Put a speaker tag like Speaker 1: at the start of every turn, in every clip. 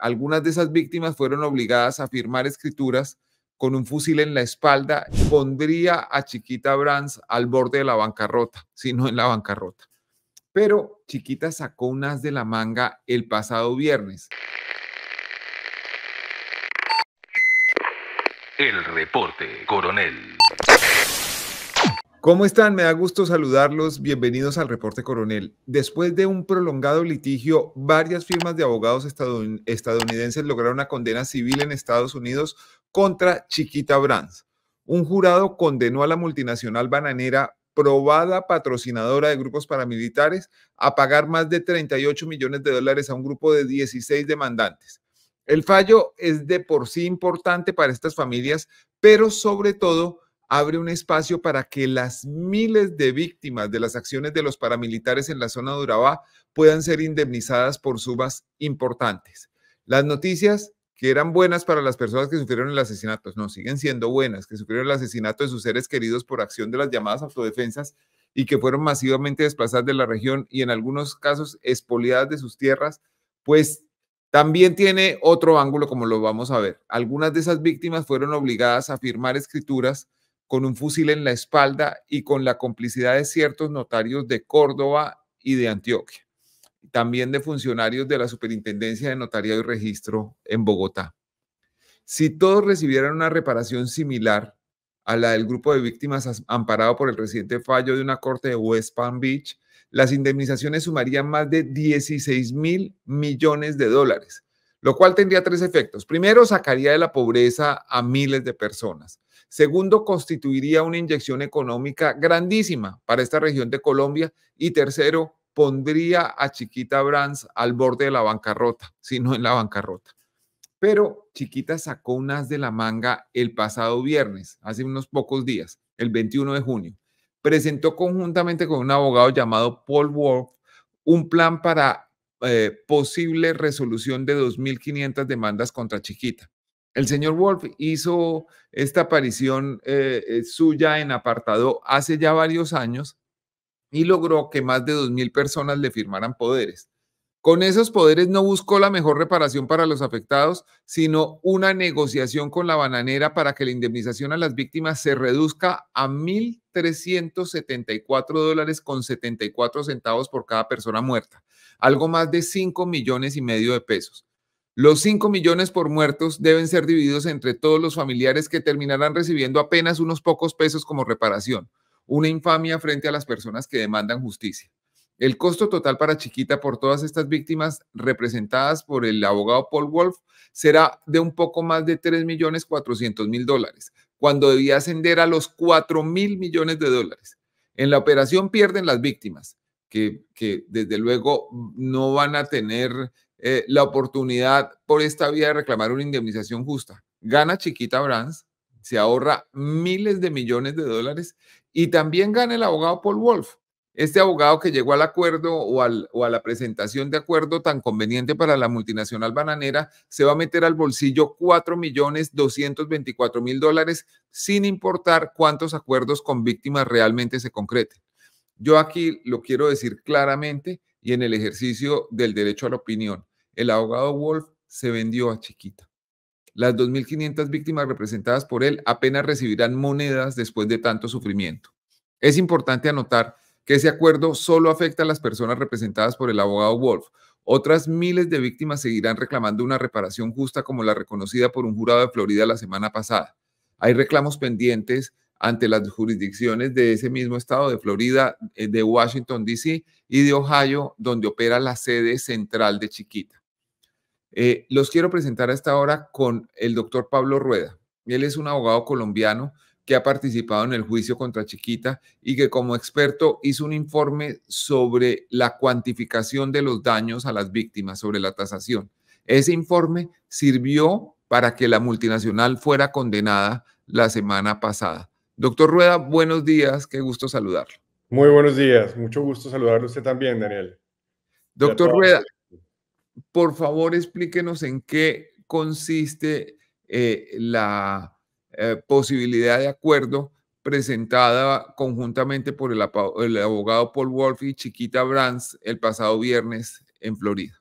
Speaker 1: Algunas de esas víctimas fueron obligadas a firmar escrituras con un fusil en la espalda, pondría a Chiquita Brands al borde de la bancarrota, si no en la bancarrota. Pero Chiquita sacó un as de la manga el pasado viernes.
Speaker 2: El reporte, coronel.
Speaker 1: ¿Cómo están? Me da gusto saludarlos. Bienvenidos al Reporte Coronel. Después de un prolongado litigio, varias firmas de abogados estadounidenses lograron una condena civil en Estados Unidos contra Chiquita Brands. Un jurado condenó a la multinacional bananera, probada patrocinadora de grupos paramilitares, a pagar más de 38 millones de dólares a un grupo de 16 demandantes. El fallo es de por sí importante para estas familias, pero sobre todo abre un espacio para que las miles de víctimas de las acciones de los paramilitares en la zona de Urabá puedan ser indemnizadas por sumas importantes. Las noticias que eran buenas para las personas que sufrieron el asesinato, no, siguen siendo buenas, que sufrieron el asesinato de sus seres queridos por acción de las llamadas autodefensas y que fueron masivamente desplazadas de la región y en algunos casos expoliadas de sus tierras, pues también tiene otro ángulo como lo vamos a ver. Algunas de esas víctimas fueron obligadas a firmar escrituras con un fusil en la espalda y con la complicidad de ciertos notarios de Córdoba y de Antioquia, también de funcionarios de la Superintendencia de Notariado y Registro en Bogotá. Si todos recibieran una reparación similar a la del grupo de víctimas amparado por el reciente fallo de una corte de West Palm Beach, las indemnizaciones sumarían más de 16 mil millones de dólares, lo cual tendría tres efectos. Primero, sacaría de la pobreza a miles de personas. Segundo, constituiría una inyección económica grandísima para esta región de Colombia. Y tercero, pondría a Chiquita Brands al borde de la bancarrota, si no en la bancarrota. Pero Chiquita sacó un as de la manga el pasado viernes, hace unos pocos días, el 21 de junio. Presentó conjuntamente con un abogado llamado Paul Wolf un plan para eh, posible resolución de 2.500 demandas contra Chiquita. El señor Wolf hizo esta aparición eh, eh, suya en apartado hace ya varios años y logró que más de 2.000 personas le firmaran poderes. Con esos poderes no buscó la mejor reparación para los afectados, sino una negociación con la bananera para que la indemnización a las víctimas se reduzca a 1.374 dólares con 74 centavos por cada persona muerta algo más de 5 millones y medio de pesos. Los 5 millones por muertos deben ser divididos entre todos los familiares que terminarán recibiendo apenas unos pocos pesos como reparación, una infamia frente a las personas que demandan justicia. El costo total para Chiquita por todas estas víctimas representadas por el abogado Paul Wolf será de un poco más de 3 millones 400 mil dólares, cuando debía ascender a los 4 mil millones de dólares. En la operación pierden las víctimas, que, desde luego no van a tener eh, la oportunidad por esta vía de reclamar una indemnización justa. Gana Chiquita Brands, se ahorra miles de millones de dólares y también gana el abogado Paul Wolf, este abogado que llegó al acuerdo o, a la presentación de acuerdo tan conveniente para la multinacional bananera, se va a meter al bolsillo 4.224.000 millones mil dólares sin importar cuántos acuerdos con víctimas realmente se concreten. Yo aquí lo quiero decir claramente y en el ejercicio del derecho a la opinión, el abogado Wolf se vendió a Chiquita. Las 2.500 víctimas representadas por él apenas recibirán monedas después de tanto sufrimiento. Es importante anotar que ese acuerdo solo afecta a las personas representadas por el abogado Wolf. Otras miles de víctimas seguirán reclamando una reparación justa como la reconocida por un jurado de Florida la semana pasada. Hay reclamos pendientes ante las jurisdicciones de ese mismo estado de Florida, eh, de Washington, D.C. y de Ohio, donde opera la sede central de Chiquita. Eh, los quiero presentar a esta hora con el doctor Pablo Rueda. Él es un abogado colombiano que ha participado en el juicio contra Chiquita y que como experto hizo un informe sobre la cuantificación de los daños a las víctimas, sobre la tasación. Ese informe sirvió para que la multinacional fuera condenada la semana pasada. Doctor Rueda, buenos días, qué gusto saludarlo. Muy buenos días, mucho gusto saludarlo usted también, Daniel.
Speaker 2: Doctor Rueda,
Speaker 1: por favor explíquenos en qué consiste eh, la eh, posibilidad de acuerdo presentada conjuntamente por el, el, abogado Paul Wolf y Chiquita Brands el pasado viernes en Florida.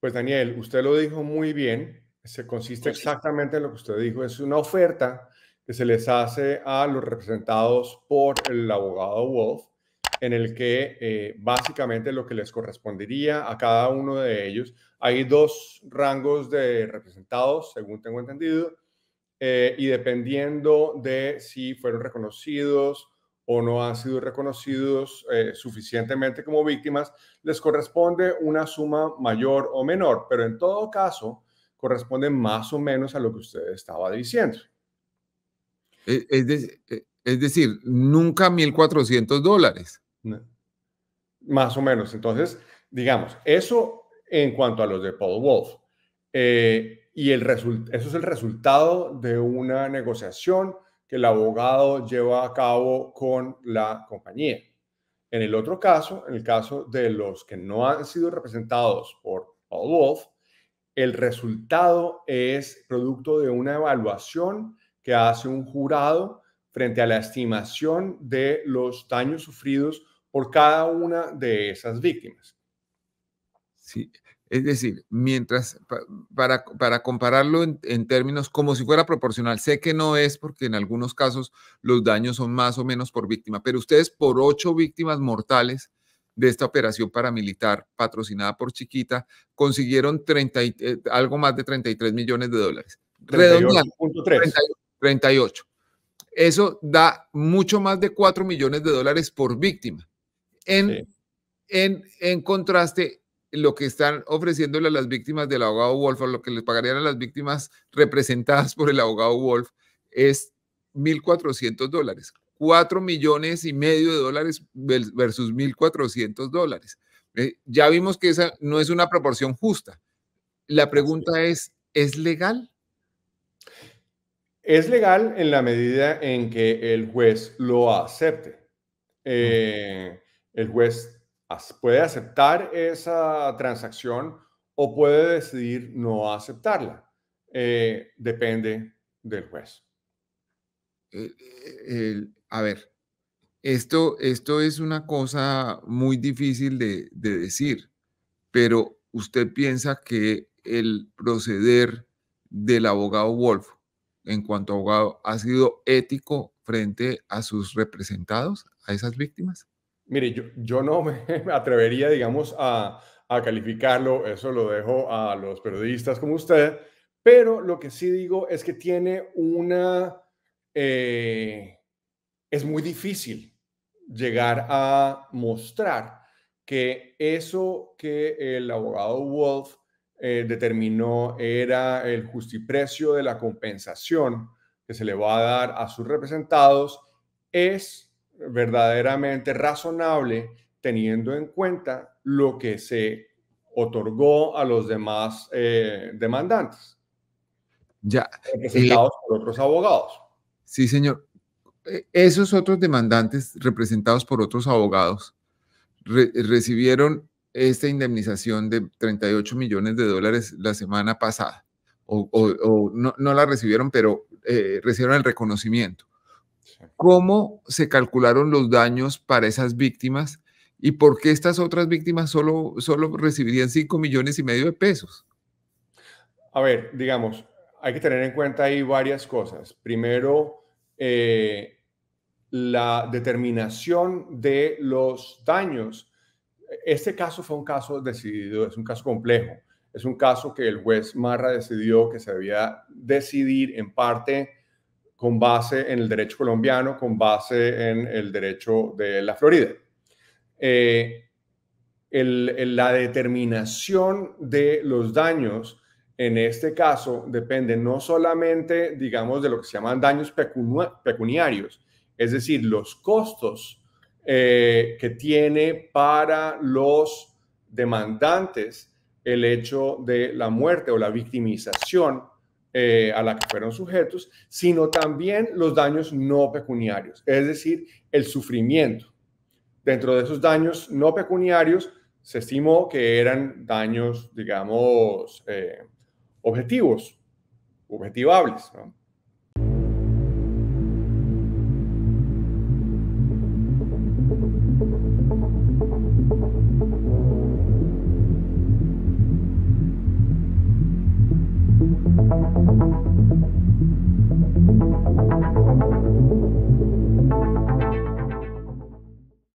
Speaker 2: Pues Daniel, usted lo dijo muy bien, se consiste exactamente en lo que usted dijo, es una oferta que se les hace a los representados por el abogado Wolf, en el que eh, básicamente lo que les correspondería a cada uno de ellos, hay dos rangos de representados, según tengo entendido, eh, y dependiendo de si fueron reconocidos o no han sido reconocidos eh, suficientemente como víctimas, les corresponde una suma mayor o menor, pero en todo caso corresponde más o menos a lo que usted estaba diciendo. E, e, es, decir, nunca 1.400 dólares. Más o menos. Entonces, digamos, eso en cuanto a los de Paul Wolf. Eh, y el eso es el resultado de una negociación que el abogado lleva a cabo con la compañía. En el otro caso, en el caso de los que no han sido representados por Paul Wolf, el resultado es producto de una evaluación que hace un jurado frente a la estimación de los daños sufridos por cada una de esas víctimas.
Speaker 1: Sí, es decir, mientras, para, para compararlo en, términos como si fuera proporcional, sé que no es porque en algunos casos los daños son más o menos por víctima, pero ustedes por ocho víctimas mortales de esta operación paramilitar patrocinada por Chiquita consiguieron 30, eh, algo más de 33 millones de dólares. Redondeando. 38. Eso da mucho más de 4 millones de dólares por víctima. En, en, contraste, lo que están ofreciéndole a las víctimas del abogado Wolf, o lo que les pagarían a las víctimas representadas por el abogado Wolf, es 1.400 dólares. 4 millones y medio de dólares versus 1.400 dólares. Eh, ya vimos que esa no es una proporción justa. La pregunta es, ¿es legal?
Speaker 2: Es legal en la medida en que el juez lo acepte. Eh, el juez puede aceptar esa transacción o puede decidir no aceptarla. Eh, depende del juez.
Speaker 1: Eh, a ver, esto, esto es una cosa muy difícil de, de decir, pero usted piensa que el proceder del abogado Wolf en cuanto a abogado ha sido ético frente a sus representados, a esas víctimas?
Speaker 2: Mire, yo, no me atrevería, digamos, a, calificarlo, eso lo dejo a los periodistas como usted, pero lo que sí digo es que tiene una... Eh, es muy difícil llegar a mostrar que eso que el abogado Wolf eh, determinó era el justiprecio de la compensación que se le va a dar a sus representados es verdaderamente razonable teniendo en cuenta lo que se otorgó a los demás eh, demandantes. Ya. Representados por otros abogados. Sí, señor.
Speaker 1: E, esos otros demandantes representados por otros abogados recibieron esta indemnización de 38 millones de dólares la semana pasada, o, no, no, la recibieron, pero eh, recibieron el reconocimiento. ¿Cómo se calcularon los daños para esas víctimas y por qué estas otras víctimas solo, solo recibirían 5 millones y medio de pesos?
Speaker 2: A ver, digamos, hay que tener en cuenta ahí varias cosas. Primero, eh, la determinación de los daños este caso fue un caso decidido, es un caso complejo, es un caso que el juez Marra decidió que se debía decidir en parte con base en el derecho colombiano, con base en el derecho de la Florida. Eh, la determinación de los daños en este caso depende no solamente, digamos, de lo que se llaman daños pecuniarios, es decir, los costos eh, que tiene para los demandantes el hecho de la muerte o la victimización eh, a la que fueron sujetos, sino también los daños no pecuniarios, es decir, el sufrimiento. Dentro de esos daños no pecuniarios se estimó que eran daños, digamos, eh, objetivos, objetivables. ¿no?